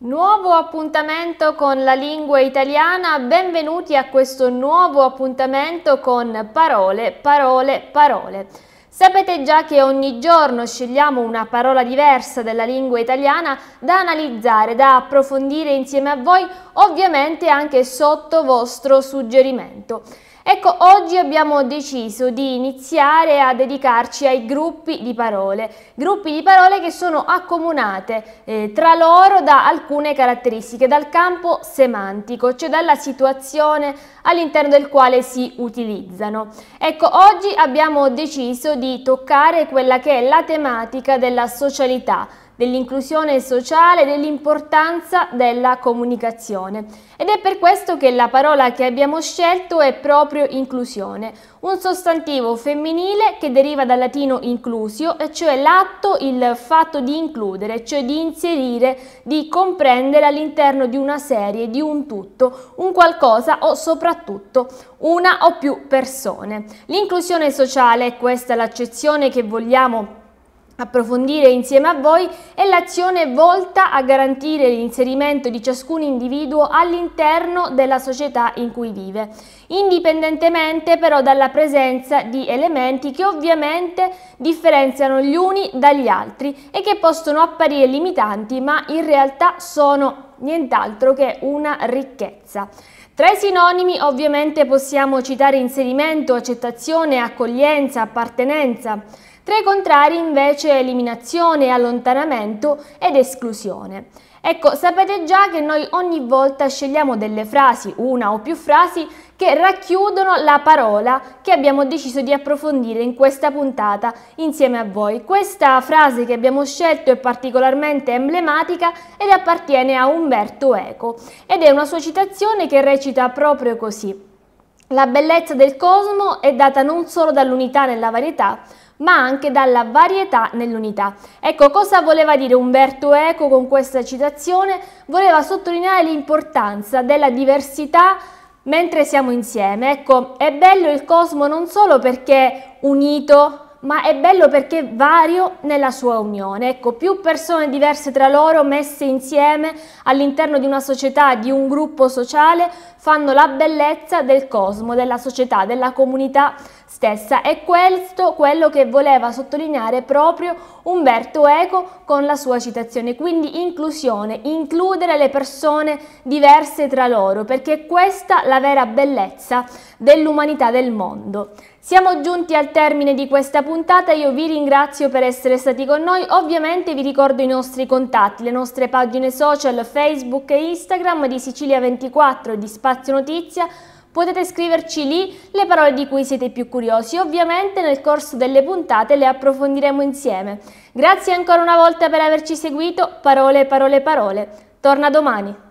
Nuovo appuntamento con la lingua italiana, benvenuti a questo nuovo appuntamento con parole, parole, parole. Sapete già che ogni giorno scegliamo una parola diversa della lingua italiana da analizzare, da approfondire insieme a voi, ovviamente anche sotto vostro suggerimento. Ecco, oggi abbiamo deciso di iniziare a dedicarci ai gruppi di parole, gruppi di parole che sono accomunate eh, tra loro da alcune caratteristiche, dal campo semantico, cioè dalla situazione all'interno del quale si utilizzano. Ecco, oggi abbiamo deciso di toccare quella che è la tematica della socialità, dell'inclusione sociale e dell'importanza della comunicazione. Ed è per questo che la parola che abbiamo scelto è proprio inclusione, un sostantivo femminile che deriva dal latino inclusio, cioè l'atto, il fatto di includere, cioè di inserire, di comprendere all'interno di una serie, di un tutto, un qualcosa o soprattutto una o più persone. L'inclusione sociale questa è l'accezione che vogliamo approfondire insieme a voi è l'azione volta a garantire l'inserimento di ciascun individuo all'interno della società in cui vive, indipendentemente però dalla presenza di elementi che ovviamente differenziano gli uni dagli altri e che possono apparire limitanti ma in realtà sono nient'altro che una ricchezza. Tra i sinonimi ovviamente possiamo citare inserimento, accettazione, accoglienza, appartenenza. Tra i contrari invece eliminazione, allontanamento ed esclusione. Ecco, sapete già che noi ogni volta scegliamo delle frasi, una o più frasi, che racchiudono la parola che abbiamo deciso di approfondire in questa puntata insieme a voi. Questa frase che abbiamo scelto è particolarmente emblematica ed appartiene a Umberto Eco ed è una sua citazione che recita proprio così. La bellezza del cosmo è data non solo dall'unità nella varietà, ma anche dalla varietà nell'unità. Ecco, cosa voleva dire Umberto Eco con questa citazione? Voleva sottolineare l'importanza della diversità mentre siamo insieme. Ecco, è bello il cosmo non solo perché unito ma è bello perché vario nella sua unione. Ecco, più persone diverse tra loro messe insieme all'interno di una società, di un gruppo sociale, fanno la bellezza del cosmo, della società, della comunità stessa. È questo quello che voleva sottolineare proprio Umberto Eco con la sua citazione. Quindi inclusione, includere le persone diverse tra loro, perché questa è la vera bellezza dell'umanità del mondo. Siamo giunti al termine di questa puntata, io vi ringrazio per essere stati con noi, ovviamente vi ricordo i nostri contatti, le nostre pagine social, Facebook e Instagram di Sicilia24 e di Spazio Notizia, potete scriverci lì le parole di cui siete più curiosi, ovviamente nel corso delle puntate le approfondiremo insieme. Grazie ancora una volta per averci seguito, parole, parole, parole, torna domani!